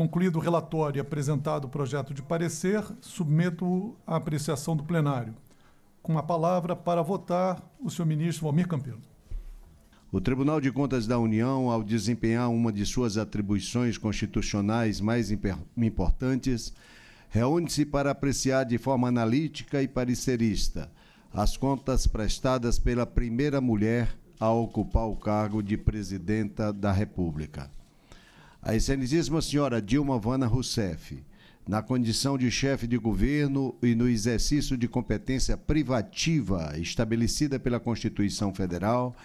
Concluído o relatório e apresentado o projeto de parecer, submeto-o à apreciação do plenário. Com a palavra para votar, o senhor ministro Valmir Campelo. O Tribunal de Contas da União, ao desempenhar uma de suas atribuições constitucionais mais importantes, reúne-se para apreciar de forma analítica e parecerista as contas prestadas pela primeira mulher a ocupar o cargo de presidenta da República. A excelentíssima senhora Dilma Vana Rousseff, na condição de chefe de governo e no exercício de competência privativa estabelecida pela Constituição Federal,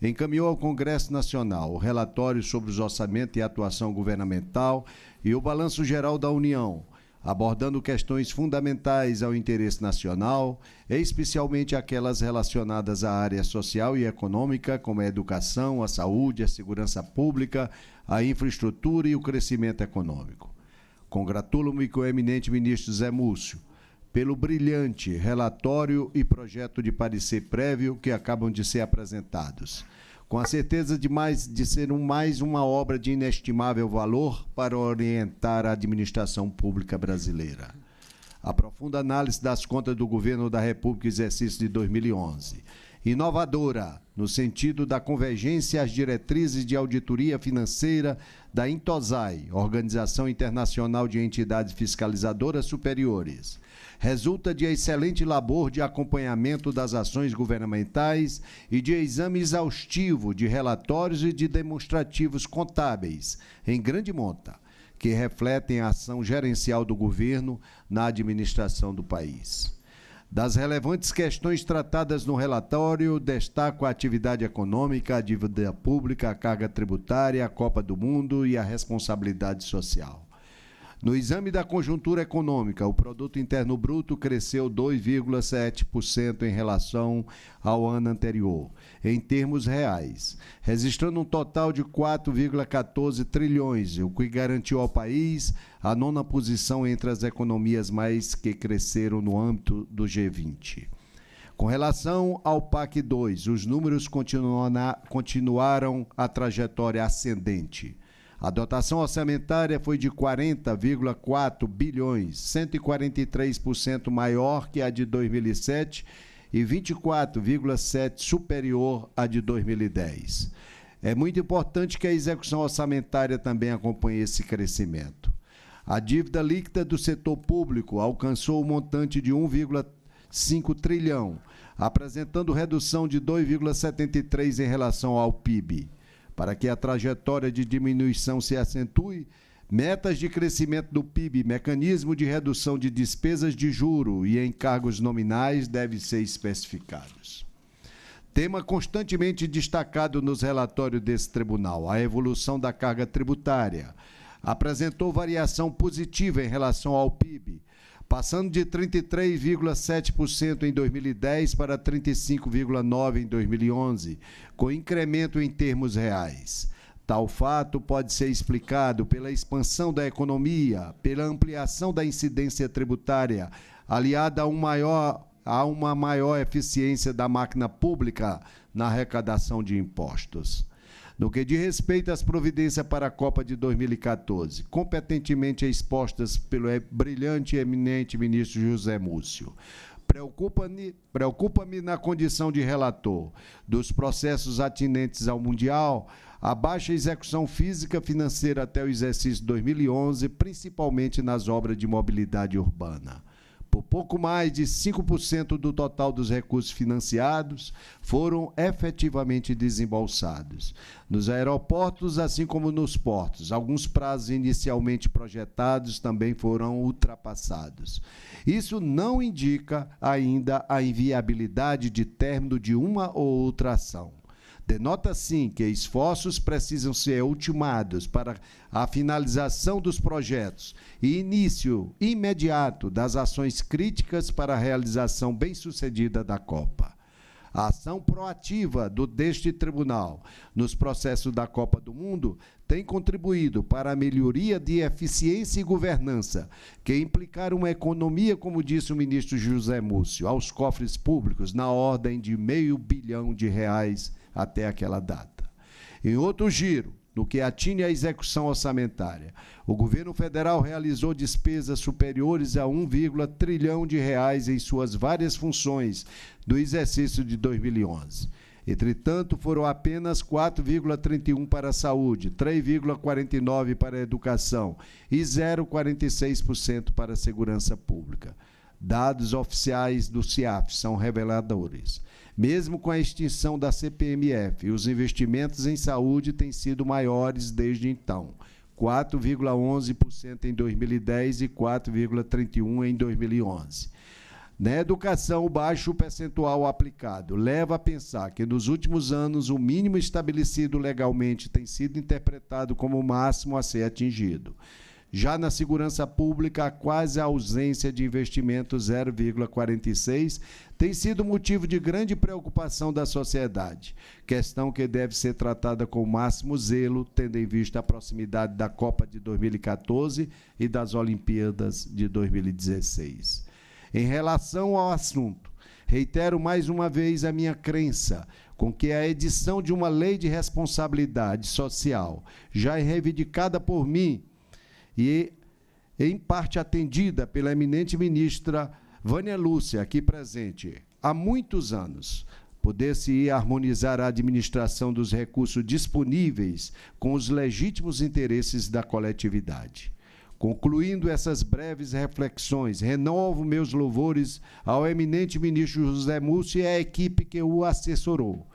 encaminhou ao Congresso Nacional o relatório sobre os orçamentos e atuação governamental e o balanço geral da União abordando questões fundamentais ao interesse nacional, especialmente aquelas relacionadas à área social e econômica, como a educação, a saúde, a segurança pública, a infraestrutura e o crescimento econômico. Congratulo-me com o eminente ministro Zé Múcio pelo brilhante relatório e projeto de parecer prévio que acabam de ser apresentados com a certeza de, mais, de ser um, mais uma obra de inestimável valor para orientar a administração pública brasileira. A profunda análise das contas do governo da República exercício de 2011 inovadora no sentido da convergência às diretrizes de auditoria financeira da Intosai, Organização Internacional de Entidades Fiscalizadoras Superiores. Resulta de excelente labor de acompanhamento das ações governamentais e de exame exaustivo de relatórios e de demonstrativos contábeis, em grande monta, que refletem a ação gerencial do governo na administração do país. Das relevantes questões tratadas no relatório, destaco a atividade econômica, a dívida pública, a carga tributária, a Copa do Mundo e a responsabilidade social. No exame da conjuntura econômica, o produto interno bruto cresceu 2,7% em relação ao ano anterior, em termos reais, registrando um total de 4,14 trilhões, o que garantiu ao país a nona posição entre as economias mais que cresceram no âmbito do G20. Com relação ao PAC 2, os números continuaram a trajetória ascendente. A dotação orçamentária foi de 40,4 bilhões, 143% maior que a de 2007 e 24,7 superior à de 2010. É muito importante que a execução orçamentária também acompanhe esse crescimento. A dívida líquida do setor público alcançou o um montante de 1,5 trilhão, apresentando redução de 2,73 em relação ao PIB. Para que a trajetória de diminuição se acentue, metas de crescimento do PIB, mecanismo de redução de despesas de juro e encargos nominais devem ser especificados. Tema constantemente destacado nos relatórios desse tribunal, a evolução da carga tributária. Apresentou variação positiva em relação ao PIB, passando de 33,7% em 2010 para 35,9% em 2011, com incremento em termos reais. Tal fato pode ser explicado pela expansão da economia, pela ampliação da incidência tributária, aliada a, um maior, a uma maior eficiência da máquina pública na arrecadação de impostos. No que diz respeito às providências para a Copa de 2014, competentemente expostas pelo é, brilhante e eminente ministro José Múcio. Preocupa-me preocupa na condição de relator dos processos atinentes ao Mundial, a baixa execução física financeira até o exercício 2011, principalmente nas obras de mobilidade urbana tempo, pouco mais de 5% do total dos recursos financiados foram efetivamente desembolsados. Nos aeroportos, assim como nos portos, alguns prazos inicialmente projetados também foram ultrapassados. Isso não indica ainda a inviabilidade de término de uma ou outra ação. Denota, sim, que esforços precisam ser ultimados para a finalização dos projetos e início imediato das ações críticas para a realização bem-sucedida da Copa. A ação proativa do deste tribunal nos processos da Copa do Mundo tem contribuído para a melhoria de eficiência e governança, que implicar uma economia, como disse o ministro José Múcio, aos cofres públicos na ordem de meio bilhão de reais até aquela data. Em outro giro, no que atinge à execução orçamentária, o governo federal realizou despesas superiores a 1, trilhão de reais em suas várias funções do exercício de 2011. Entretanto, foram apenas 4,31 para a saúde, 3,49 para a educação e 0,46% para a segurança pública. Dados oficiais do CIAF são reveladores. Mesmo com a extinção da CPMF, os investimentos em saúde têm sido maiores desde então. 4,11% em 2010 e 4,31% em 2011. Na educação, o baixo percentual aplicado leva a pensar que, nos últimos anos, o mínimo estabelecido legalmente tem sido interpretado como o máximo a ser atingido. Já na segurança pública, a quase ausência de investimento 0,46 tem sido motivo de grande preocupação da sociedade. Questão que deve ser tratada com o máximo zelo, tendo em vista a proximidade da Copa de 2014 e das Olimpíadas de 2016. Em relação ao assunto, reitero mais uma vez a minha crença com que a edição de uma lei de responsabilidade social, já é reivindicada por mim, e em parte atendida pela eminente ministra Vânia Lúcia, aqui presente, há muitos anos, poder-se harmonizar a administração dos recursos disponíveis com os legítimos interesses da coletividade. Concluindo essas breves reflexões, renovo meus louvores ao eminente ministro José Múcio e à equipe que o assessorou,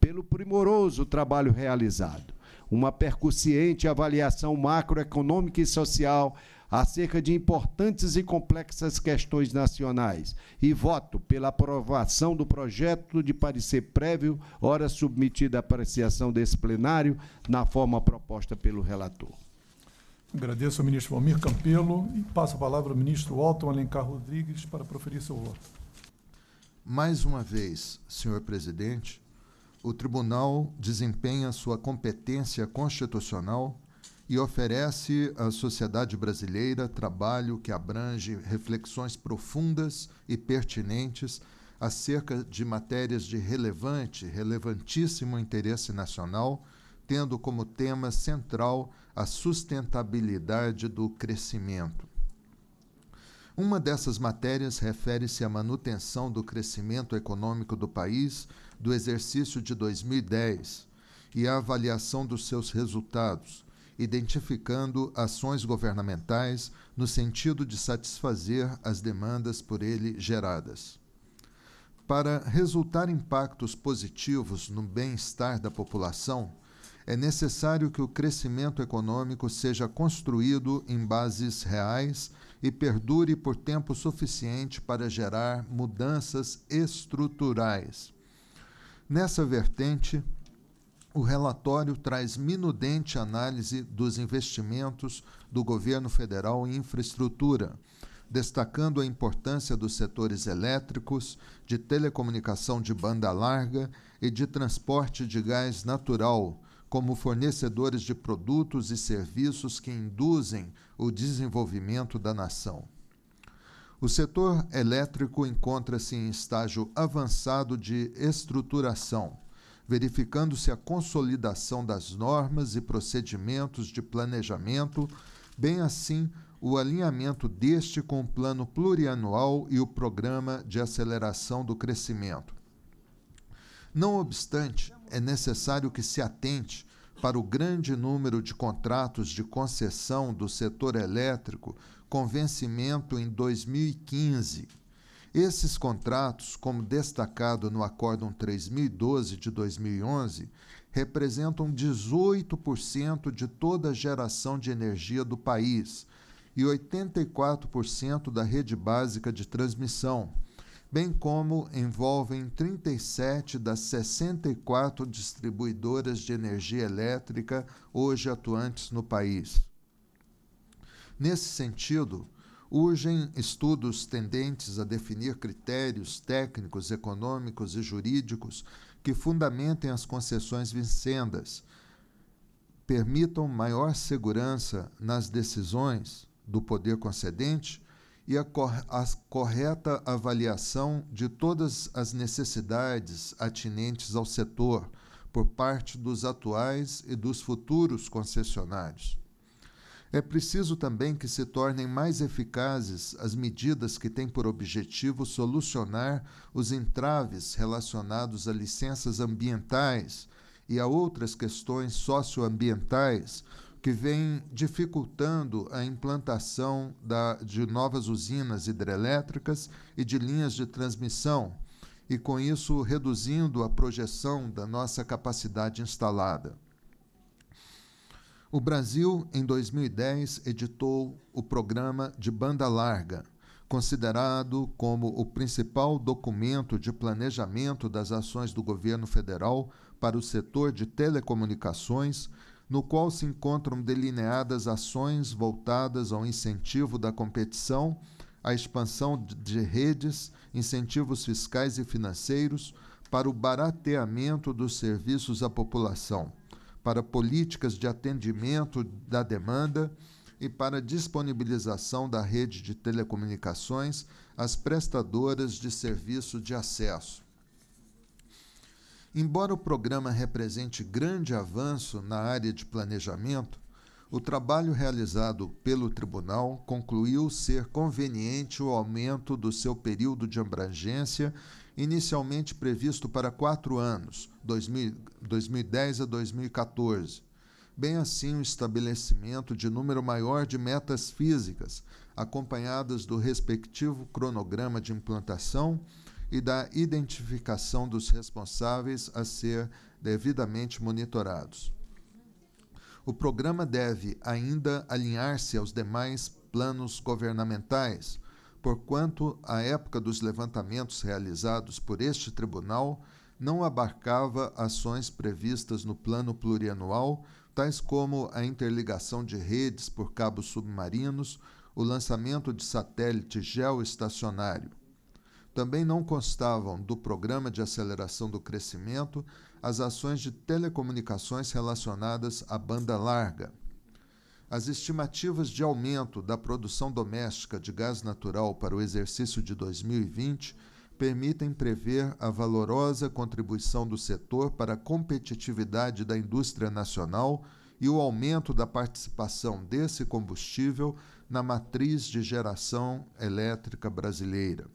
pelo primoroso trabalho realizado uma percussiente avaliação macroeconômica e social acerca de importantes e complexas questões nacionais e voto pela aprovação do projeto de parecer prévio, ora submetido à apreciação desse plenário, na forma proposta pelo relator. Agradeço ao ministro Valmir Campelo e passo a palavra ao ministro Walton Alencar Rodrigues para proferir seu voto. Mais uma vez, senhor presidente, o tribunal desempenha sua competência constitucional e oferece à sociedade brasileira trabalho que abrange reflexões profundas e pertinentes acerca de matérias de relevante, relevantíssimo interesse nacional, tendo como tema central a sustentabilidade do crescimento. Uma dessas matérias refere-se à manutenção do crescimento econômico do país do exercício de 2010 e a avaliação dos seus resultados, identificando ações governamentais no sentido de satisfazer as demandas por ele geradas. Para resultar impactos positivos no bem-estar da população, é necessário que o crescimento econômico seja construído em bases reais e perdure por tempo suficiente para gerar mudanças estruturais. Nessa vertente, o relatório traz minudente análise dos investimentos do governo federal em infraestrutura, destacando a importância dos setores elétricos, de telecomunicação de banda larga e de transporte de gás natural, como fornecedores de produtos e serviços que induzem o desenvolvimento da nação. O setor elétrico encontra-se em estágio avançado de estruturação, verificando-se a consolidação das normas e procedimentos de planejamento, bem assim o alinhamento deste com o plano plurianual e o programa de aceleração do crescimento. Não obstante, é necessário que se atente para o grande número de contratos de concessão do setor elétrico com vencimento em 2015. Esses contratos, como destacado no Acórdão 3012 de 2011, representam 18% de toda a geração de energia do país e 84% da rede básica de transmissão, bem como envolvem 37 das 64 distribuidoras de energia elétrica hoje atuantes no país. Nesse sentido, urgem estudos tendentes a definir critérios técnicos, econômicos e jurídicos que fundamentem as concessões vincendas, permitam maior segurança nas decisões do poder concedente e a, correta avaliação de todas as necessidades atinentes ao setor por parte dos atuais e dos futuros concessionários. É preciso também que se tornem mais eficazes as medidas que têm por objetivo solucionar os entraves relacionados a licenças ambientais e a outras questões socioambientais que vêm dificultando a implantação da, de novas usinas hidrelétricas e de linhas de transmissão, e com isso reduzindo a projeção da nossa capacidade instalada. O Brasil, em 2010, editou o Programa de Banda Larga, considerado como o principal documento de planejamento das ações do governo federal para o setor de telecomunicações, no qual se encontram delineadas ações voltadas ao incentivo da competição, à expansão de redes, incentivos fiscais e financeiros para o barateamento dos serviços à população para políticas de atendimento da demanda e para disponibilização da rede de telecomunicações às prestadoras de serviço de acesso. Embora o programa represente grande avanço na área de planejamento, o trabalho realizado pelo tribunal concluiu ser conveniente o aumento do seu período de abrangência inicialmente previsto para quatro anos, 2010 a 2014, bem assim o estabelecimento de número maior de metas físicas, acompanhadas do respectivo cronograma de implantação e da identificação dos responsáveis a ser devidamente monitorados. O programa deve ainda alinhar-se aos demais planos governamentais, porquanto a época dos levantamentos realizados por este tribunal não abarcava ações previstas no plano plurianual, tais como a interligação de redes por cabos submarinos, o lançamento de satélite geoestacionário. Também não constavam do Programa de Aceleração do Crescimento as ações de telecomunicações relacionadas à banda larga as estimativas de aumento da produção doméstica de gás natural para o exercício de 2020 permitem prever a valorosa contribuição do setor para a competitividade da indústria nacional e o aumento da participação desse combustível na matriz de geração elétrica brasileira.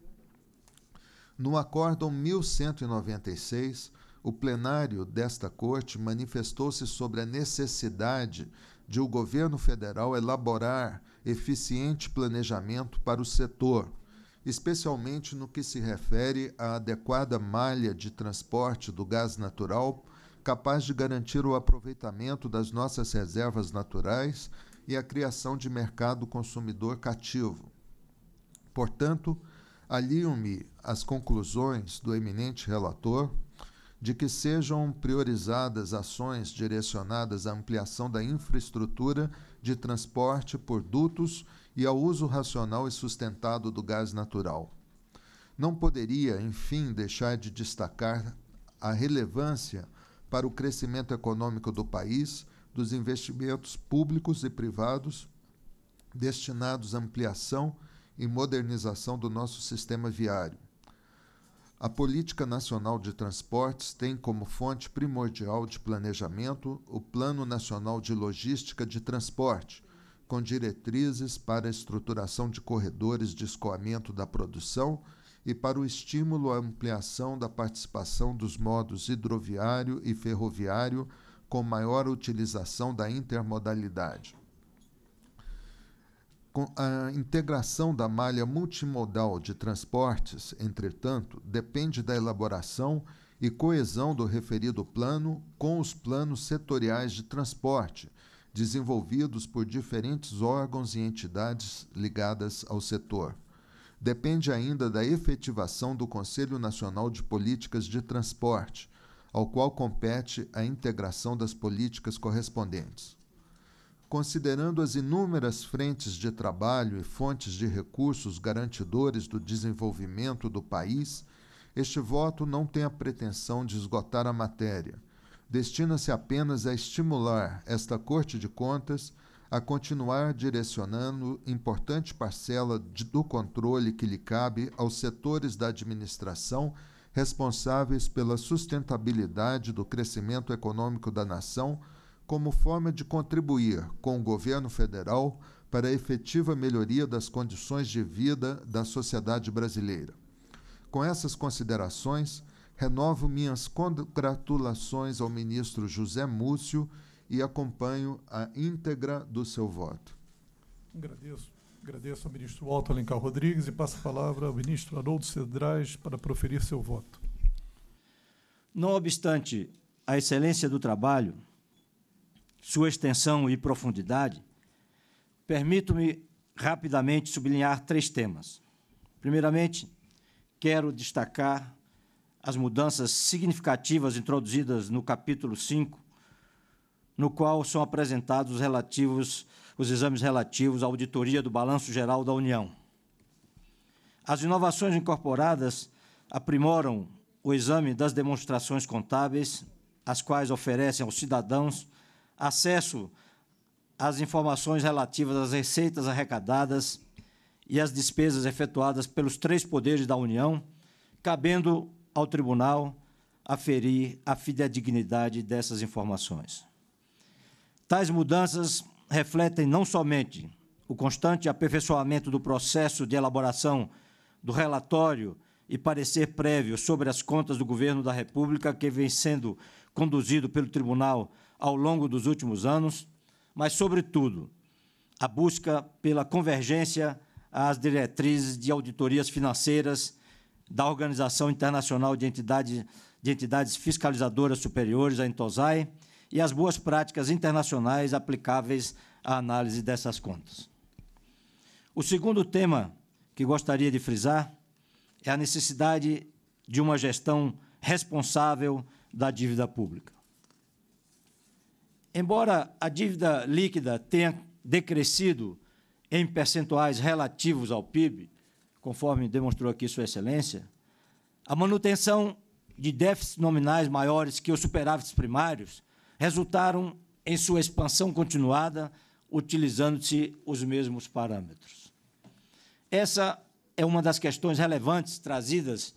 No Acórdão 1196, o plenário desta Corte manifestou-se sobre a necessidade de o governo federal elaborar eficiente planejamento para o setor, especialmente no que se refere à adequada malha de transporte do gás natural, capaz de garantir o aproveitamento das nossas reservas naturais e a criação de mercado consumidor cativo. Portanto, alio-me às conclusões do eminente relator de que sejam priorizadas ações direcionadas à ampliação da infraestrutura de transporte por dutos e ao uso racional e sustentado do gás natural. Não poderia, enfim, deixar de destacar a relevância para o crescimento econômico do país dos investimentos públicos e privados destinados à ampliação e modernização do nosso sistema viário a política nacional de transportes tem como fonte primordial de planejamento o plano nacional de logística de transporte com diretrizes para a estruturação de corredores de escoamento da produção e para o estímulo à ampliação da participação dos modos hidroviário e ferroviário com maior utilização da intermodalidade a integração da malha multimodal de transportes, entretanto, depende da elaboração e coesão do referido plano com os planos setoriais de transporte, desenvolvidos por diferentes órgãos e entidades ligadas ao setor. Depende ainda da efetivação do Conselho Nacional de Políticas de Transporte, ao qual compete a integração das políticas correspondentes considerando as inúmeras frentes de trabalho e fontes de recursos garantidores do desenvolvimento do país, este voto não tem a pretensão de esgotar a matéria. Destina-se apenas a estimular esta Corte de Contas a continuar direcionando importante parcela de, do controle que lhe cabe aos setores da administração responsáveis pela sustentabilidade do crescimento econômico da nação como forma de contribuir com o governo federal para a efetiva melhoria das condições de vida da sociedade brasileira. Com essas considerações, renovo minhas congratulações ao ministro José Múcio e acompanho a íntegra do seu voto. Agradeço. Agradeço ao ministro Walter Alencar Rodrigues e passo a palavra ao ministro Haroldo Cedrais para proferir seu voto. Não obstante a excelência do trabalho, sua extensão e profundidade, permito-me rapidamente sublinhar três temas. Primeiramente, quero destacar as mudanças significativas introduzidas no capítulo 5, no qual são apresentados os relativos os exames relativos à auditoria do balanço geral da União. As inovações incorporadas aprimoram o exame das demonstrações contábeis, as quais oferecem aos cidadãos acesso às informações relativas às receitas arrecadadas e às despesas efetuadas pelos três poderes da União, cabendo ao Tribunal aferir a fidedignidade dessas informações. Tais mudanças refletem não somente o constante aperfeiçoamento do processo de elaboração do relatório e parecer prévio sobre as contas do governo da República que vem sendo conduzido pelo Tribunal ao longo dos últimos anos, mas, sobretudo, a busca pela convergência às diretrizes de auditorias financeiras da Organização Internacional de, Entidade, de Entidades Fiscalizadoras Superiores, a Intosai, e as boas práticas internacionais aplicáveis à análise dessas contas. O segundo tema que gostaria de frisar é a necessidade de uma gestão responsável da dívida pública embora a dívida líquida tenha decrescido em percentuais relativos ao PIB, conforme demonstrou aqui Sua Excelência, a manutenção de déficits nominais maiores que os superávites primários resultaram em sua expansão continuada, utilizando-se os mesmos parâmetros. Essa é uma das questões relevantes trazidas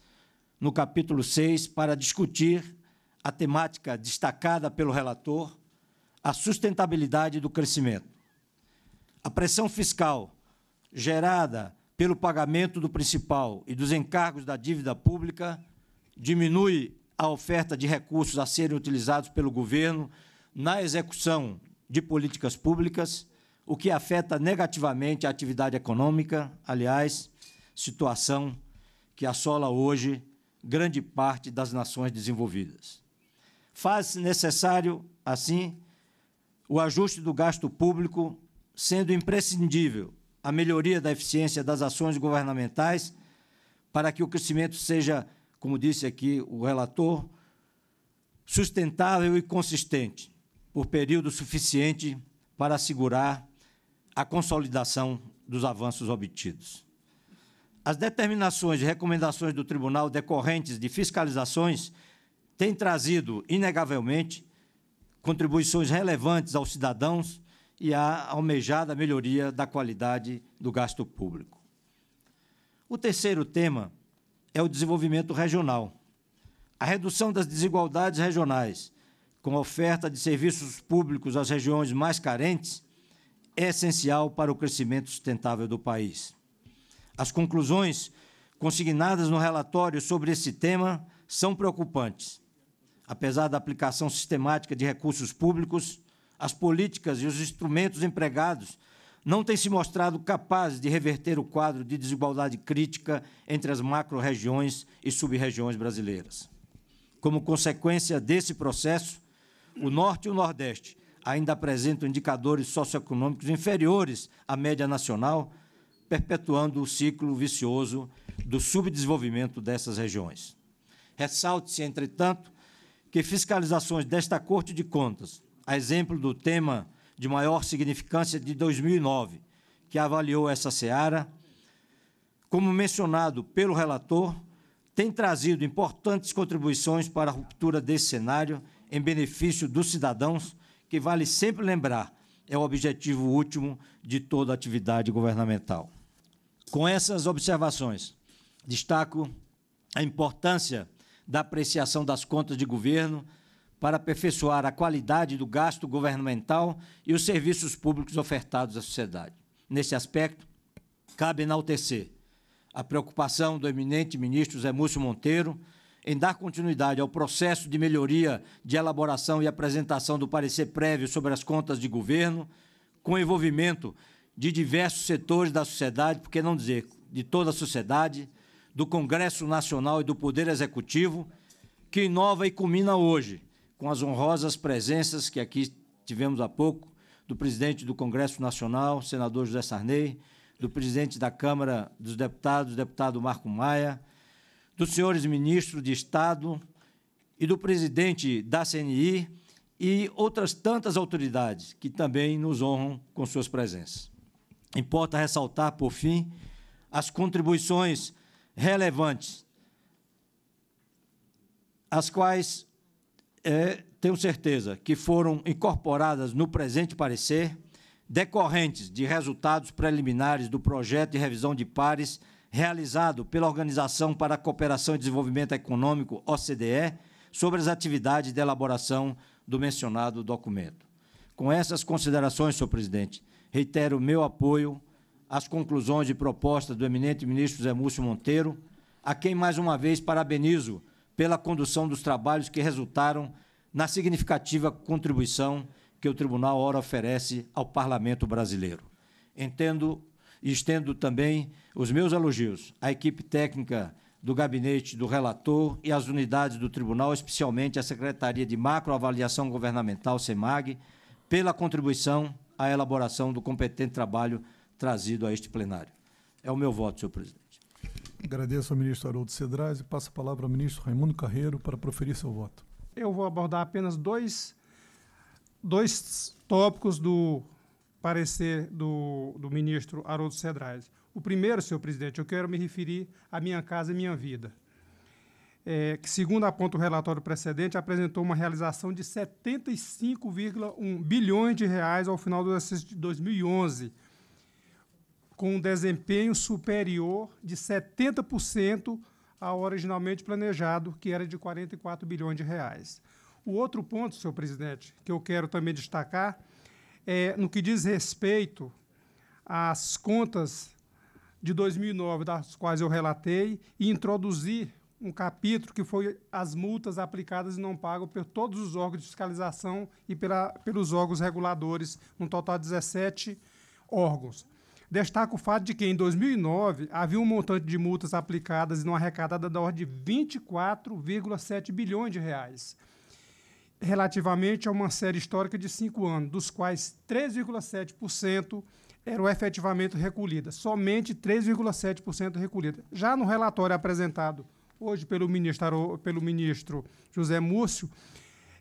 no capítulo 6 para discutir a temática destacada pelo relator a sustentabilidade do crescimento. A pressão fiscal gerada pelo pagamento do principal e dos encargos da dívida pública diminui a oferta de recursos a serem utilizados pelo governo na execução de políticas públicas, o que afeta negativamente a atividade econômica, aliás, situação que assola hoje grande parte das nações desenvolvidas. Faz necessário, assim, o ajuste do gasto público sendo imprescindível a melhoria da eficiência das ações governamentais para que o crescimento seja, como disse aqui o relator, sustentável e consistente por período suficiente para assegurar a consolidação dos avanços obtidos. As determinações e recomendações do Tribunal decorrentes de fiscalizações têm trazido, inegavelmente, contribuições relevantes aos cidadãos e à almejada melhoria da qualidade do gasto público. O terceiro tema é o desenvolvimento regional. A redução das desigualdades regionais com a oferta de serviços públicos às regiões mais carentes é essencial para o crescimento sustentável do país. As conclusões consignadas no relatório sobre esse tema são preocupantes. Apesar da aplicação sistemática de recursos públicos, as políticas e os instrumentos empregados não têm se mostrado capazes de reverter o quadro de desigualdade crítica entre as macro-regiões e sub-regiões brasileiras. Como consequência desse processo, o Norte e o Nordeste ainda apresentam indicadores socioeconômicos inferiores à média nacional, perpetuando o ciclo vicioso do subdesenvolvimento dessas regiões. Ressalte-se, entretanto, que fiscalizações desta Corte de Contas, a exemplo do tema de maior significância de 2009, que avaliou essa seara, como mencionado pelo relator, tem trazido importantes contribuições para a ruptura desse cenário em benefício dos cidadãos, que vale sempre lembrar, é o objetivo último de toda atividade governamental. Com essas observações, destaco a importância da apreciação das contas de governo para aperfeiçoar a qualidade do gasto governamental e os serviços públicos ofertados à sociedade. Nesse aspecto, cabe enaltecer a preocupação do eminente ministro Zé Múcio Monteiro em dar continuidade ao processo de melhoria de elaboração e apresentação do parecer prévio sobre as contas de governo, com envolvimento de diversos setores da sociedade, por que não dizer de toda a sociedade, do Congresso Nacional e do Poder Executivo, que inova e culmina hoje com as honrosas presenças que aqui tivemos há pouco do presidente do Congresso Nacional, senador José Sarney, do presidente da Câmara dos Deputados, deputado Marco Maia, dos senhores ministros de Estado e do presidente da CNI e outras tantas autoridades que também nos honram com suas presenças. Importa ressaltar, por fim, as contribuições relevantes, as quais é, tenho certeza que foram incorporadas no presente parecer, decorrentes de resultados preliminares do projeto de revisão de pares realizado pela Organização para a Cooperação e Desenvolvimento Econômico, OCDE, sobre as atividades de elaboração do mencionado documento. Com essas considerações, senhor presidente, reitero meu apoio as conclusões e propostas do eminente ministro Zé Múcio Monteiro, a quem mais uma vez parabenizo pela condução dos trabalhos que resultaram na significativa contribuição que o Tribunal ora oferece ao Parlamento brasileiro. Entendo e estendo também os meus elogios à equipe técnica do gabinete do relator e às unidades do Tribunal, especialmente à Secretaria de Macroavaliação Governamental, SEMAG, pela contribuição à elaboração do competente trabalho trazido a este plenário. É o meu voto, senhor presidente. Agradeço ao ministro Haroldo Cedrais e passo a palavra ao ministro Raimundo Carreiro para proferir seu voto. Eu vou abordar apenas dois, dois tópicos do parecer do, do ministro Haroldo Cedrais. O primeiro, senhor presidente, eu quero me referir à Minha Casa e Minha Vida, é, que, segundo aponta o relatório precedente, apresentou uma realização de 75,1 bilhões de reais ao final do exercício de 2011, com um desempenho superior de 70% ao originalmente planejado, que era de 44 bilhões de reais. O outro ponto, senhor presidente, que eu quero também destacar é no que diz respeito às contas de 2009, das quais eu relatei, e introduzir um capítulo que foi as multas aplicadas e não pagas por todos os órgãos de fiscalização e pela, pelos órgãos reguladores, num total de 17 órgãos. Destaca o fato de que, em 2009, havia um montante de multas aplicadas e não arrecadada da ordem de 24,7 bilhões de reais, relativamente a uma série histórica de cinco anos, dos quais 3,7% eram efetivamente recolhidas, somente 3,7% recolhida. Já no relatório apresentado hoje pelo ministro, pelo ministro José Múcio,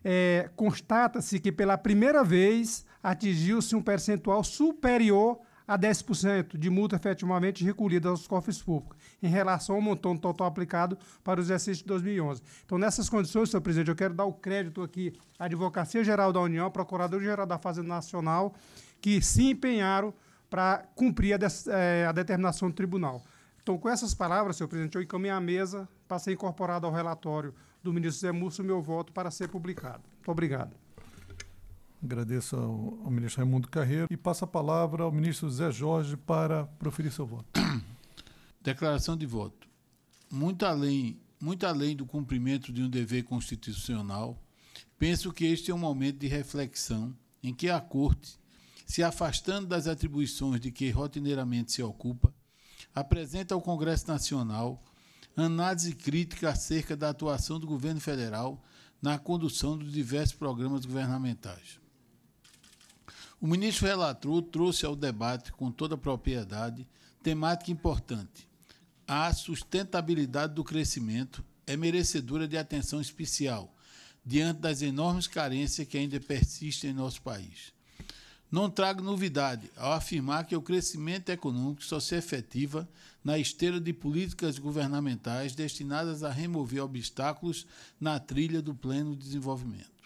é, constata-se que pela primeira vez atingiu-se um percentual superior a 10% de multa efetivamente recolhida aos cofres públicos, em relação ao montão total aplicado para o exercício de 2011. Então, nessas condições, senhor presidente, eu quero dar o crédito aqui à Advocacia Geral da União, Procurador-Geral da Fazenda Nacional, que se empenharam para cumprir a, de, eh, a determinação do tribunal. Então, com essas palavras, senhor presidente, eu encaminho a mesa para ser incorporado ao relatório do ministro Zé Múcio meu voto para ser publicado. Muito obrigado. Agradeço ao, ao, ministro Raimundo Carreiro e passo a palavra ao ministro Zé Jorge para proferir seu voto. Declaração de voto. Muito além, muito além do cumprimento de um dever constitucional, penso que este é um momento de reflexão em que a Corte, se afastando das atribuições de que rotineiramente se ocupa, apresenta ao Congresso Nacional análise crítica acerca da atuação do governo federal na condução dos diversos programas governamentais. O ministro relatou trouxe ao debate, com toda a propriedade, temática importante. A sustentabilidade do crescimento é merecedora de atenção especial, diante das enormes carências que ainda persistem em nosso país. Não trago novidade ao afirmar que o crescimento econômico só se efetiva na esteira de políticas governamentais destinadas a remover obstáculos na trilha do pleno desenvolvimento.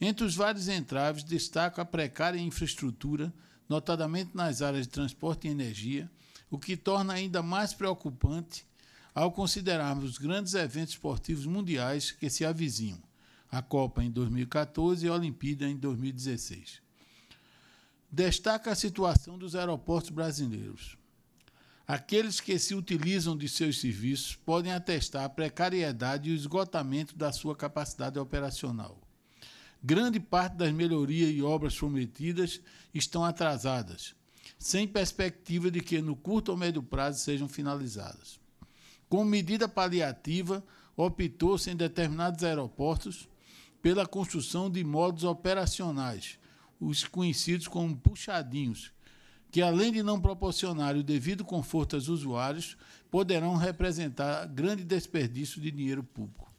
Entre os vários entraves, destaco a precária infraestrutura, notadamente nas áreas de transporte e energia, o que torna ainda mais preocupante ao considerarmos os grandes eventos esportivos mundiais que se avizinham, a Copa em 2014 e a Olimpíada em 2016. Destaca a situação dos aeroportos brasileiros. Aqueles que se utilizam de seus serviços podem atestar a precariedade e o esgotamento da sua capacidade operacional grande parte das melhorias e obras prometidas estão atrasadas, sem perspectiva de que no curto ou médio prazo sejam finalizadas. Como medida paliativa, optou-se em determinados aeroportos pela construção de modos operacionais, os conhecidos como puxadinhos, que além de não proporcionar o devido conforto aos usuários, poderão representar grande desperdício de dinheiro público.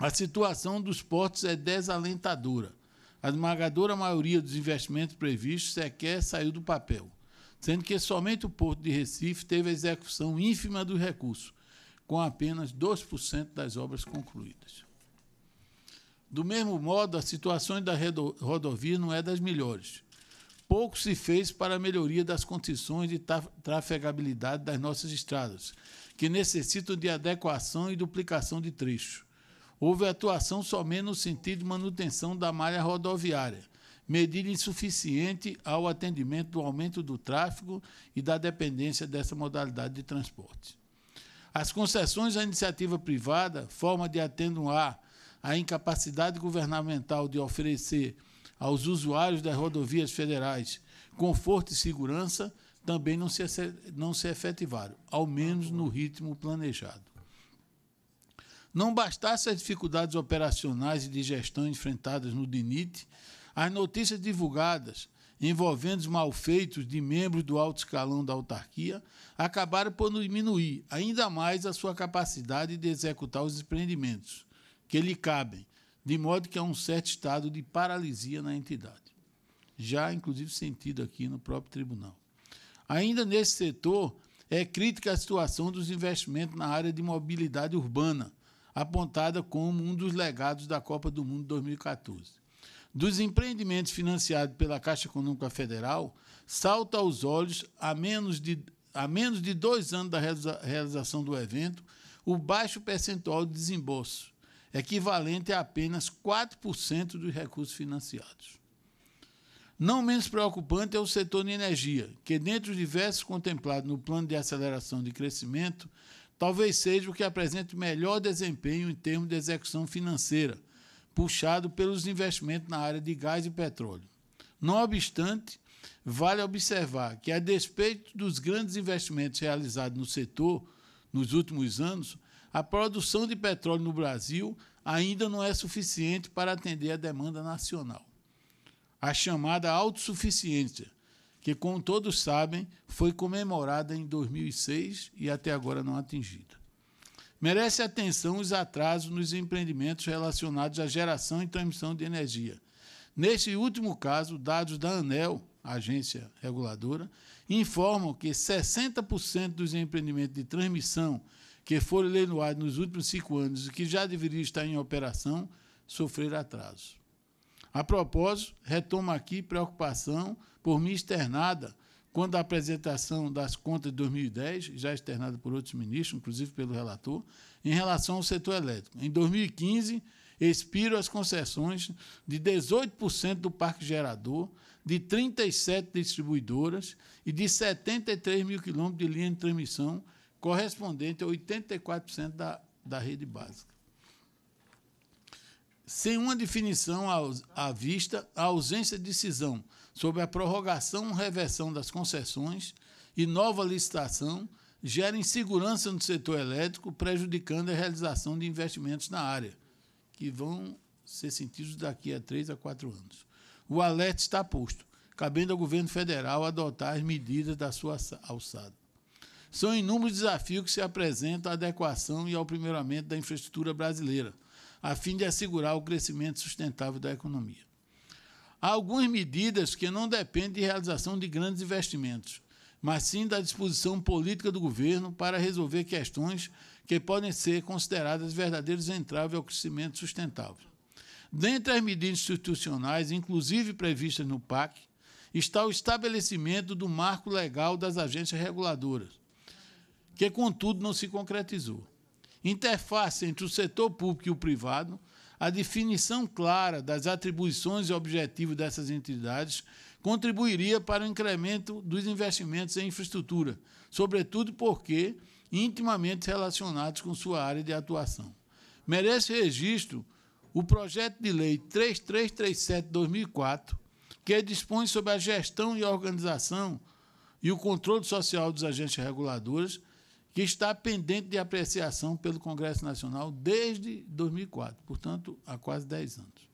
A situação dos portos é desalentadora. A esmagadora maioria dos investimentos previstos sequer é saiu do papel, sendo que somente o Porto de Recife teve a execução ínfima dos recursos, com apenas 2% das obras concluídas. Do mesmo modo, a situação da rodovia não é das melhores. Pouco se fez para a melhoria das condições de trafegabilidade das nossas estradas, que necessitam de adequação e duplicação de trechos Houve atuação somente no sentido de manutenção da malha rodoviária, medida insuficiente ao atendimento do aumento do tráfego e da dependência dessa modalidade de transporte. As concessões à iniciativa privada, forma de atenuar a incapacidade governamental de oferecer aos usuários das rodovias federais conforto e segurança, também não se, não se efetivaram, ao menos no ritmo planejado. Não bastasse as dificuldades operacionais e de gestão enfrentadas no DINIT, as notícias divulgadas envolvendo os malfeitos de membros do alto escalão da autarquia acabaram por diminuir ainda mais a sua capacidade de executar os empreendimentos que lhe cabem, de modo que há um certo estado de paralisia na entidade, já inclusive sentido aqui no próprio tribunal. Ainda nesse setor, é crítica a situação dos investimentos na área de mobilidade urbana, apontada como um dos legados da Copa do Mundo 2014. Dos empreendimentos financiados pela Caixa Econômica Federal, salta aos olhos, a menos de, a menos de dois anos da realização do evento, o baixo percentual de desembolso, equivalente a apenas 4% dos recursos financiados. Não menos preocupante é o setor de energia, que, dentre os diversos contemplados no plano de aceleração de crescimento, talvez seja o que apresente melhor desempenho em termos de execução financeira, puxado pelos investimentos na área de gás e petróleo. Não obstante, vale observar que, a despeito dos grandes investimentos realizados no setor nos últimos anos, a produção de petróleo no Brasil ainda não é suficiente para atender a demanda nacional. A chamada autossuficiência, que, como todos sabem, foi comemorada em 2006 e até agora não atingida. Merece atenção os atrasos nos empreendimentos relacionados à geração e transmissão de energia. Neste último caso, dados da ANEL, agência reguladora, informam que 60% dos empreendimentos de transmissão que foram leiloados nos últimos cinco anos e que já deveriam estar em operação sofreram atrasos. A propósito, retomo aqui preocupação por mim externada quando a apresentação das contas de 2010, já externada por outros ministros, inclusive pelo relator, em relação ao setor elétrico. Em 2015, expiram as concessões de 18% do parque gerador, de 37 distribuidoras e de 73 mil quilômetros de linha de transmissão, correspondente a 84% da, da rede básica sem uma definição à vista, a ausência de decisão sobre a prorrogação ou reversão das concessões e nova licitação gera insegurança no setor elétrico, prejudicando a realização de investimentos na área, que vão ser sentidos daqui a três a quatro anos. O alerta está posto, cabendo ao governo federal adotar as medidas da sua alçada. São inúmeros desafios que se apresentam à adequação e ao primeiramento da infraestrutura brasileira – a fim de assegurar o crescimento sustentável da economia. Há algumas medidas que não dependem de realização de grandes investimentos, mas sim da disposição política do governo para resolver questões que podem ser consideradas verdadeiros entraves ao crescimento sustentável. Dentre as medidas institucionais, inclusive previstas no PAC, está o estabelecimento do marco legal das agências reguladoras, que, contudo, não se concretizou interface entre o setor público e o privado, a definição clara das atribuições e objetivos dessas entidades contribuiria para o incremento dos investimentos em infraestrutura, sobretudo porque intimamente relacionados com sua área de atuação. Merece registro o projeto de lei 3337/2004, que dispõe sobre a gestão e organização e o controle social dos agentes reguladores, que está pendente de apreciação pelo Congresso Nacional desde 2004, portanto, há quase 10 anos.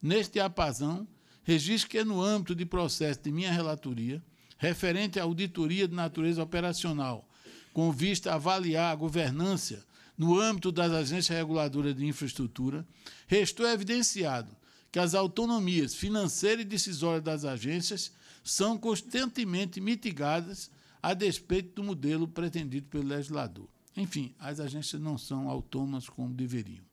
Neste apazão, registro que, no âmbito de processo de minha relatoria, referente à auditoria de natureza operacional, com vista a avaliar a governança no âmbito das agências reguladoras de infraestrutura, restou evidenciado que as autonomias financeira e decisória das agências são constantemente mitigadas a despeito do modelo pretendido pelo legislador. Enfim, as agências não são autônomas como deveriam.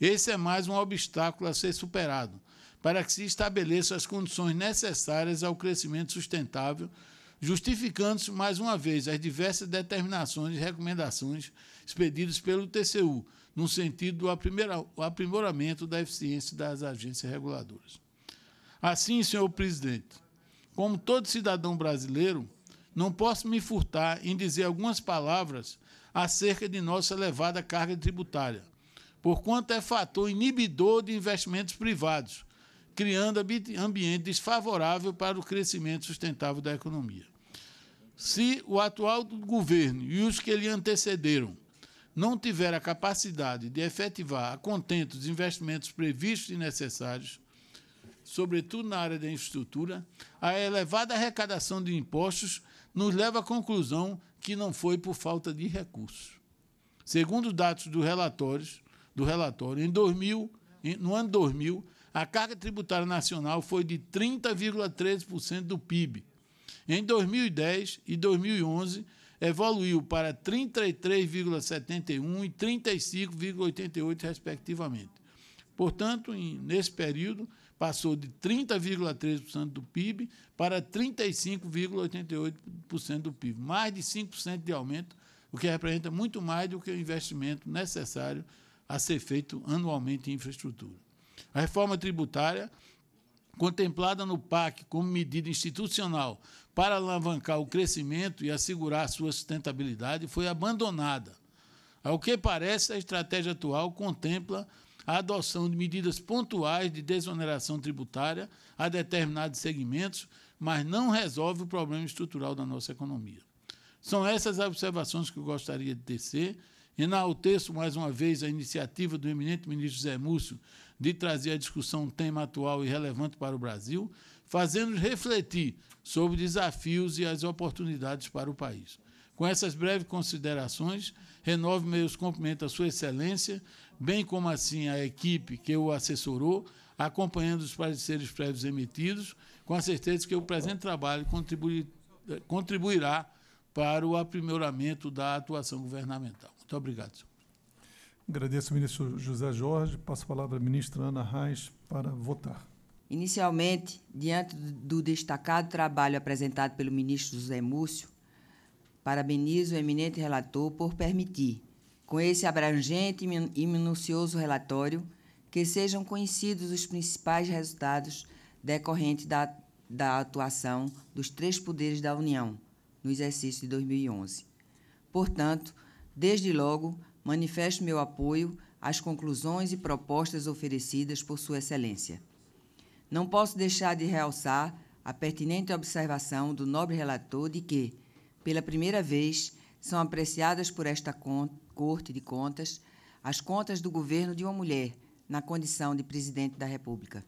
Esse é mais um obstáculo a ser superado para que se estabeleçam as condições necessárias ao crescimento sustentável, justificando-se mais uma vez as diversas determinações e recomendações expedidas pelo TCU, no sentido do aprimoramento da eficiência das agências reguladoras. Assim, senhor presidente, como todo cidadão brasileiro, não posso me furtar em dizer algumas palavras acerca de nossa elevada carga tributária, porquanto é fator inibidor de investimentos privados, criando ambiente desfavorável para o crescimento sustentável da economia. Se o atual governo e os que lhe antecederam não tiver a capacidade de efetivar a contento os investimentos previstos e necessários, sobretudo na área da infraestrutura, a elevada arrecadação de impostos nos leva à conclusão que não foi por falta de recursos. Segundo dados do relatório, do relatório em 2000, no ano 2000, a carga tributária nacional foi de 30,13% do PIB. Em 2010 e 2011, evoluiu para 33,71% e 35,88%, respectivamente. Portanto, nesse período, passou de 30,3% do PIB para 35,88% do PIB, mais de 5% de aumento, o que representa muito mais do que o investimento necessário a ser feito anualmente em infraestrutura. A reforma tributária, contemplada no PAC como medida institucional para alavancar o crescimento e assegurar sua sustentabilidade, foi abandonada. Ao que parece, a estratégia atual contempla a adoção de medidas pontuais de desoneração tributária a determinados segmentos, mas não resolve o problema estrutural da nossa economia. São essas as observações que eu gostaria de tecer. Enalteço mais uma vez a iniciativa do eminente ministro Zé Múcio de trazer à discussão um tema atual e relevante para o Brasil, fazendo refletir sobre desafios e as oportunidades para o país. Com essas breves considerações, renovo meus cumprimentos à Sua Excelência, bem como assim a equipe que o assessorou, acompanhando os pareceres prévios emitidos, com a certeza que o presente trabalho contribui, contribuirá para o aprimoramento da atuação governamental. Muito obrigado, senhor. Agradeço ao ministro José Jorge. Passo a palavra à ministra Ana Reis para votar. Inicialmente, diante do destacado trabalho apresentado pelo ministro José Múcio, parabenizo o eminente relator por permitir com esse abrangente e minucioso relatório, que sejam conhecidos os principais resultados decorrentes da, da atuação dos três poderes da União no exercício de 2011. Portanto, desde logo, manifesto meu apoio às conclusões e propostas oferecidas por Sua Excelência. Não posso deixar de realçar a pertinente observação do nobre relator de que, pela primeira vez, são apreciadas por esta, Corte de Contas as contas do governo de uma mulher na condição de presidente da República.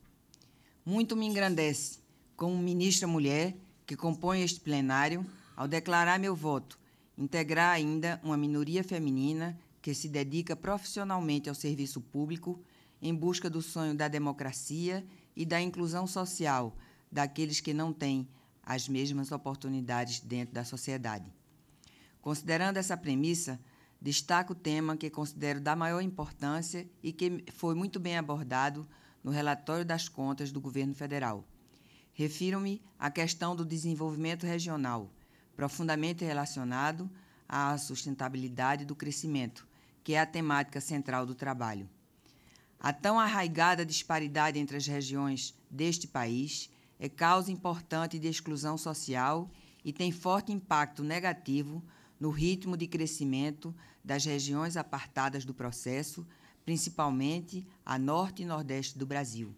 Muito me engrandece, como ministra mulher, que compõe este plenário, ao declarar meu voto, integrar ainda uma minoria feminina que se dedica profissionalmente ao serviço público em busca do sonho da democracia e da inclusão social daqueles que não têm as mesmas oportunidades dentro da sociedade. Considerando essa premissa, destaco o tema que considero da maior importância e que foi muito bem abordado no relatório das contas do governo federal. Refiro-me à questão do desenvolvimento regional, profundamente relacionado à sustentabilidade do crescimento, que é a temática central do trabalho. A tão arraigada disparidade entre as regiões deste país é causa importante de exclusão social e tem forte impacto negativo no ritmo de crescimento das regiões apartadas do processo, principalmente a norte e nordeste do Brasil.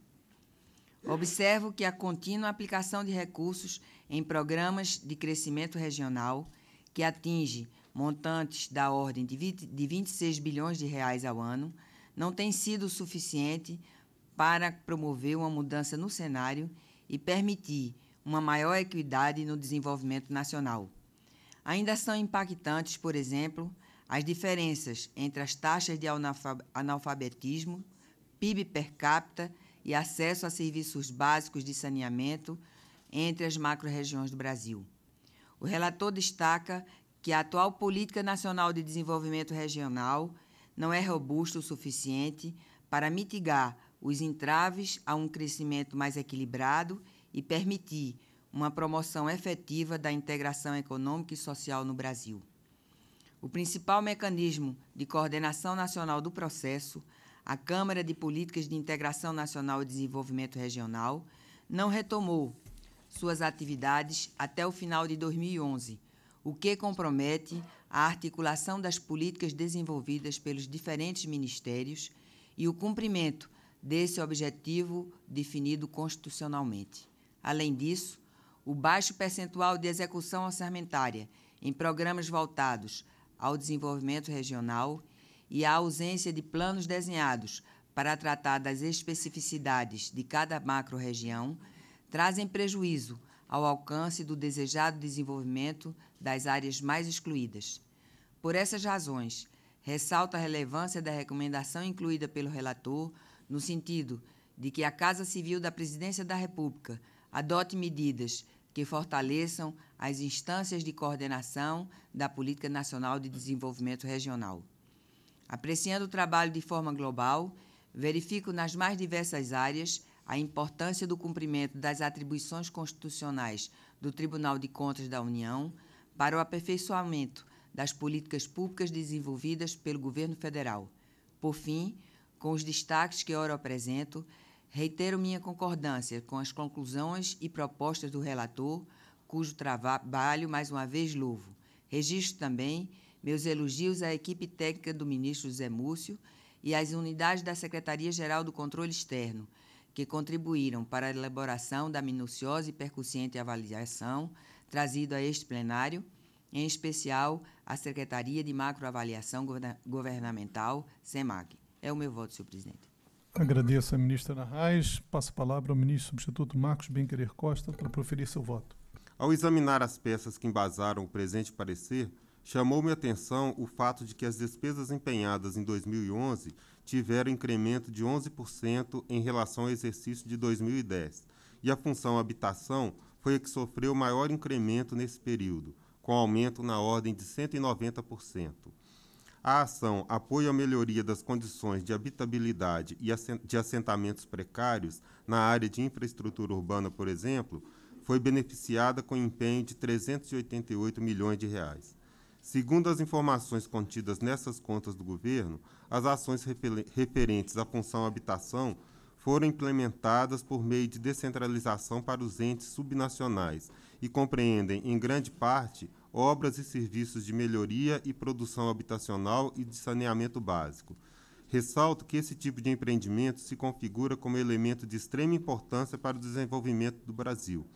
Observo que a contínua aplicação de recursos em programas de crescimento regional, que atinge montantes da ordem de 26 bilhões de reais ao ano, não tem sido suficiente para promover uma mudança no cenário e permitir uma maior equidade no desenvolvimento nacional. Ainda são impactantes, por exemplo, as diferenças entre as taxas de analfabetismo, PIB per capita e acesso a serviços básicos de saneamento entre as macro-regiões do Brasil. O relator destaca que a atual Política Nacional de Desenvolvimento Regional não é robusta o suficiente para mitigar os entraves a um crescimento mais equilibrado e permitir uma promoção efetiva da integração econômica e social no Brasil. O principal mecanismo de coordenação nacional do processo, a Câmara de Políticas de Integração Nacional e Desenvolvimento Regional, não retomou suas atividades até o final de 2011, o que compromete a articulação das políticas desenvolvidas pelos diferentes ministérios e o cumprimento desse objetivo definido constitucionalmente. Além disso, o baixo percentual de execução orçamentária em programas voltados ao desenvolvimento regional e a ausência de planos desenhados para tratar das especificidades de cada macro-região trazem prejuízo ao alcance do desejado desenvolvimento das áreas mais excluídas. Por essas razões, ressalto a relevância da recomendação incluída pelo relator no sentido de que a Casa Civil da Presidência da República adote medidas que fortaleçam as instâncias de coordenação da Política Nacional de Desenvolvimento Regional. Apreciando o trabalho de forma global, verifico nas mais diversas áreas a importância do cumprimento das atribuições constitucionais do Tribunal de Contas da União para o aperfeiçoamento das políticas públicas desenvolvidas pelo governo federal. Por fim, com os destaques que ora apresento, Reitero minha concordância com as conclusões e propostas do relator, cujo trabalho mais uma vez louvo. Registro também meus elogios à equipe técnica do ministro Zé Múcio e às unidades da Secretaria-Geral do Controle Externo, que contribuíram para a elaboração da minuciosa e percussiente avaliação trazida a este plenário, em especial à Secretaria de Macroavaliação Governamental, SEMAG. É o meu voto, senhor presidente. Agradeço a ministra Narraes. Passo a palavra ao ministro substituto Marcos Benquerer Costa para proferir seu voto. Ao examinar as peças que embasaram o presente parecer, chamou-me a atenção o fato de que as despesas empenhadas em 2011 tiveram incremento de 11% em relação ao exercício de 2010, e a função habitação foi a que sofreu maior incremento nesse período, com aumento na ordem de 190%. A ação apoio à melhoria das condições de habitabilidade e de assentamentos precários na área de infraestrutura urbana, por exemplo, foi beneficiada com empenho de 388 milhões de reais. Segundo as informações contidas nessas contas do governo, as ações referentes à função habitação foram implementadas por meio de descentralização para os entes subnacionais e compreendem, em grande parte, obras e serviços de melhoria e produção habitacional e de saneamento básico. Ressalto que esse tipo de empreendimento se configura como elemento de extrema importância para o desenvolvimento do Brasil.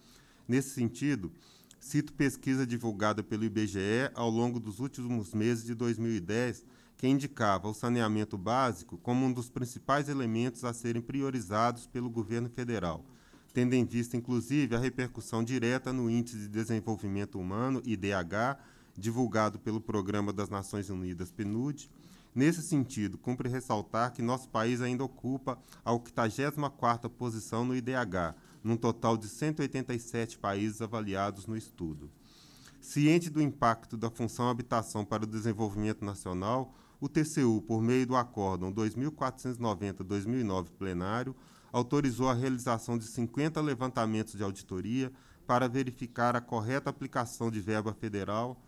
Nesse sentido, cito pesquisa divulgada pelo IBGE ao longo dos últimos meses de 2010, que indicava o saneamento básico como um dos principais elementos a serem priorizados pelo governo federal tendo em vista, inclusive, a repercussão direta no Índice de Desenvolvimento Humano, IDH, divulgado pelo Programa das Nações Unidas, PNUD. Nesse sentido, cumpre ressaltar que nosso país ainda ocupa a 84ª posição no IDH, num total de 187 países avaliados no estudo. Ciente do impacto da função habitação para o desenvolvimento nacional, o TCU, por meio do Acórdão 2490-2009 plenário, autorizou a realização de 50 levantamentos de auditoria para verificar a correta aplicação de verba federal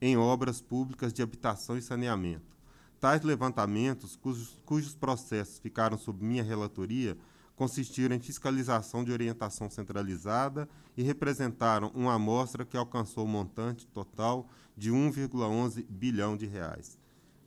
em obras públicas de habitação e saneamento. Tais levantamentos, cujos, cujos processos ficaram sob minha relatoria, consistiram em fiscalização de orientação centralizada e representaram uma amostra que alcançou o um montante total de 1,11 bilhão de reais.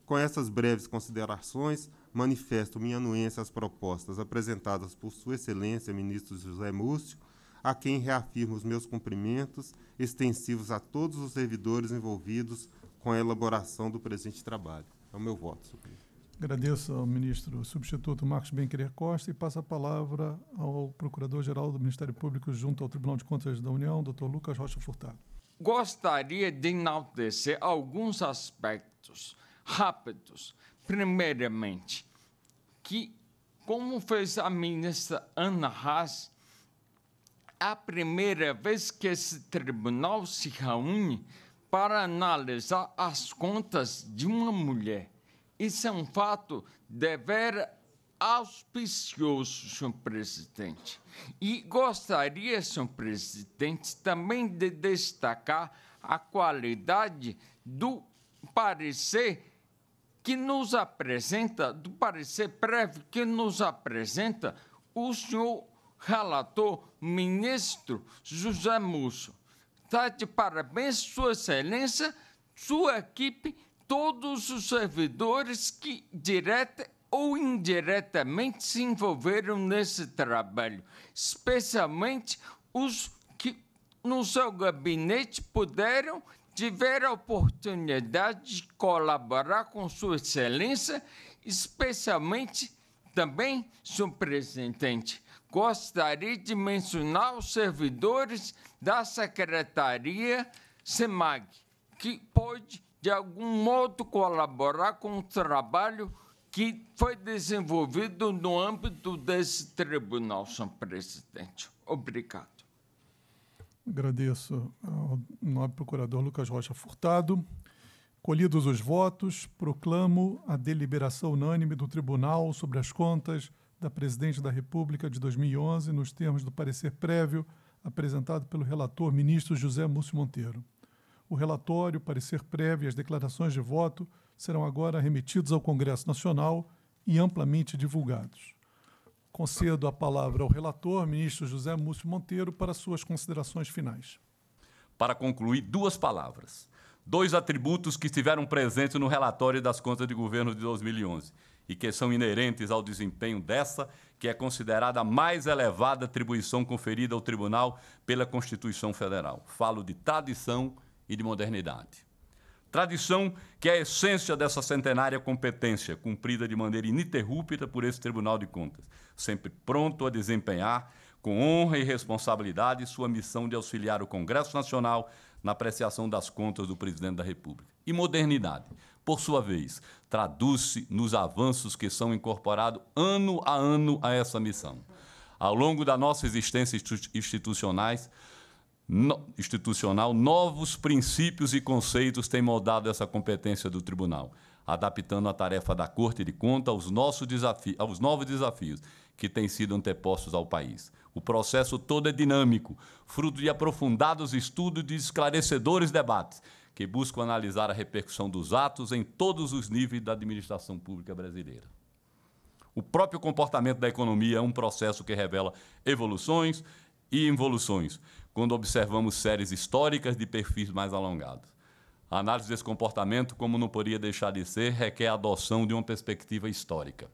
Com essas breves considerações, manifesto minha anuência às propostas apresentadas por Sua Excelência, ministro José Múcio, a quem reafirmo os meus cumprimentos extensivos a todos os servidores envolvidos com a elaboração do presente trabalho. É o meu voto, Sr. presidente. Agradeço ao ministro substituto Marcos Benquerer Costa e passo a palavra ao procurador-geral do Ministério Público junto ao Tribunal de Contas da União, doutor Lucas Rocha Furtado. Gostaria de enaltecer alguns aspectos rápidos primeiramente, que, como fez a ministra Ana Haas, é a primeira vez que esse tribunal se reúne para analisar as contas de uma mulher. Isso é um fato dever auspicioso, senhor presidente. E gostaria, senhor presidente, também de destacar a qualidade do parecer que nos apresenta, do parecer prévio, que nos apresenta o senhor relator ministro José Múcio. Está de parabéns, Sua Excelência, sua equipe, todos os servidores que, direta ou indiretamente, se envolveram nesse trabalho, especialmente os que no seu gabinete puderam tiver a oportunidade de colaborar com Sua Excelência, especialmente também, senhor presidente, gostaria de mencionar os servidores da Secretaria SEMAG, que pode, de algum modo, colaborar com o trabalho que foi desenvolvido no âmbito desse tribunal, senhor presidente. Obrigado. Agradeço ao nobre procurador Lucas Rocha Furtado. Colhidos os votos, proclamo a deliberação unânime do Tribunal sobre as contas da Presidente da República de 2011, nos termos do parecer prévio apresentado pelo relator ministro José Múcio Monteiro. O relatório, parecer prévio e as declarações de voto serão agora remetidos ao Congresso Nacional e amplamente divulgados. Concedo a palavra ao relator, ministro José Múcio Monteiro, para suas considerações finais. Para concluir, duas palavras. Dois atributos que estiveram presentes no relatório das contas de governo de 2011 e que são inerentes ao desempenho dessa, que é considerada a mais elevada atribuição conferida ao tribunal pela Constituição Federal. Falo de tradição e de modernidade. Tradição que é a essência dessa centenária competência, cumprida de maneira ininterrupta por esse Tribunal de Contas, sempre pronto a desempenhar com honra e responsabilidade sua missão de auxiliar o Congresso Nacional na apreciação das contas do presidente da República. E modernidade, por sua vez, traduz-se nos avanços que são incorporados ano a ano a essa missão. Ao longo da nossa existência institucionais, no, institucional, novos princípios e conceitos têm moldado essa competência do tribunal, adaptando a tarefa da Corte de Conta aos, nossos desafios, aos novos desafios que têm sido antepostos ao país. O processo todo é dinâmico, fruto de aprofundados estudos e de esclarecedores debates que buscam analisar a repercussão dos atos em todos os níveis da administração pública brasileira. O próprio comportamento da economia é um processo que revela evoluções e involuções, quando observamos séries históricas de perfis mais alongados. A análise desse comportamento, como não poderia deixar de ser, requer a adoção de uma perspectiva histórica.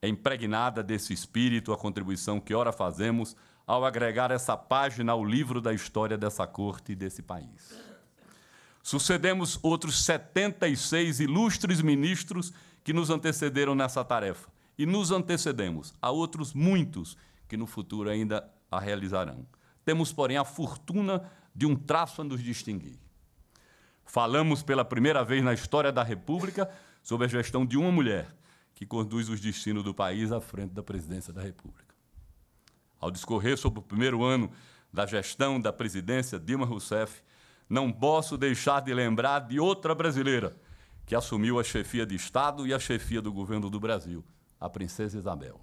É impregnada desse espírito a contribuição que ora fazemos ao agregar essa página ao livro da história dessa corte e desse país. Sucedemos outros 76 ilustres ministros que nos antecederam nessa tarefa e nos antecedemos a outros muitos que no futuro ainda a realizarão. Temos, porém, a fortuna de um traço a nos distinguir. Falamos pela primeira vez na história da República sobre a gestão de uma mulher que conduz os destinos do país à frente da presidência da República. Ao discorrer sobre o primeiro ano da gestão da presidência Dilma Rousseff, não posso deixar de lembrar de outra brasileira que assumiu a chefia de Estado e a chefia do governo do Brasil, a Princesa Isabel.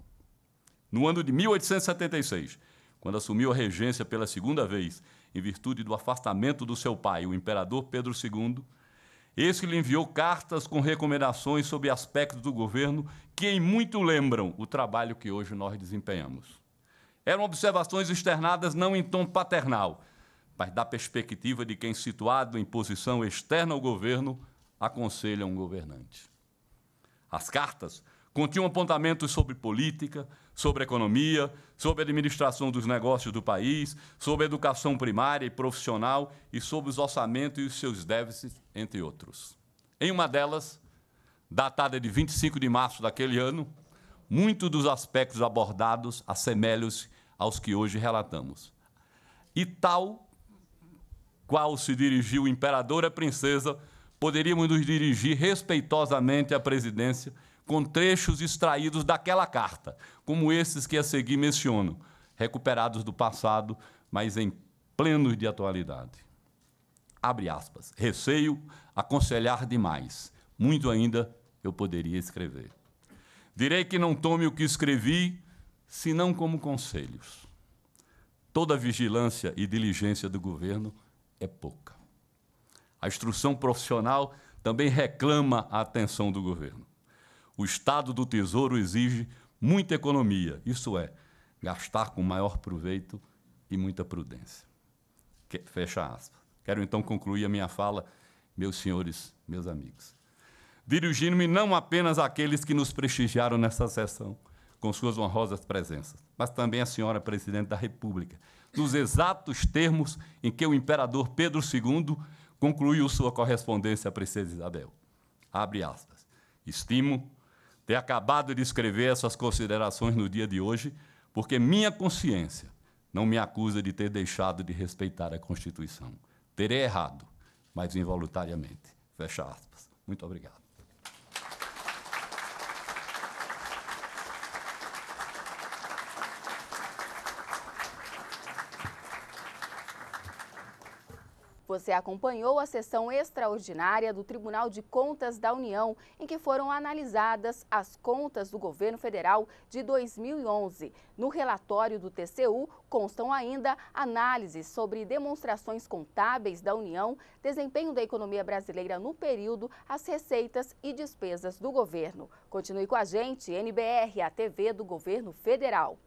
No ano de 1876, quando assumiu a regência pela segunda vez, em virtude do afastamento do seu pai, o imperador Pedro II, esse lhe enviou cartas com recomendações sobre aspectos do governo que em muito lembram o trabalho que hoje nós desempenhamos. Eram observações externadas não em tom paternal, mas da perspectiva de quem, situado em posição externa ao governo, aconselha um governante. As cartas continham apontamentos sobre política, sobre economia, sobre administração dos negócios do país, sobre educação primária e profissional e sobre os orçamentos e os seus déficits, entre outros. Em uma delas, datada de 25 de março daquele ano, muitos dos aspectos abordados assemelham-se aos que hoje relatamos. E tal qual se dirigiu o imperador à princesa, poderíamos nos dirigir respeitosamente à presidência com trechos extraídos daquela carta, como esses que a seguir menciono, recuperados do passado, mas em plenos de atualidade. Abre aspas. Receio aconselhar demais. Muito ainda eu poderia escrever. Direi que não tome o que escrevi, senão como conselhos. Toda a vigilância e diligência do governo é pouca. A instrução profissional também reclama a atenção do governo o estado do tesouro exige muita economia, isso é, gastar com maior proveito e muita prudência. Que, fecha aspas. Quero então concluir a minha fala, meus senhores, meus amigos. Dirigindo-me não apenas àqueles que nos prestigiaram nesta sessão, com suas honrosas presenças, mas também à senhora presidente da República, nos exatos termos em que o imperador Pedro II concluiu sua correspondência à princesa Isabel. Abre aspas. Estimo ter acabado de escrever essas considerações no dia de hoje, porque minha consciência não me acusa de ter deixado de respeitar a Constituição. Terei errado, mas involuntariamente. Fecha aspas. Muito obrigado. Você acompanhou a sessão extraordinária do Tribunal de Contas da União, em que foram analisadas as contas do governo federal de 2011. No relatório do TCU constam ainda análises sobre demonstrações contábeis da União, desempenho da economia brasileira no período, as receitas e despesas do governo. Continue com a gente, NBR, a TV do Governo Federal.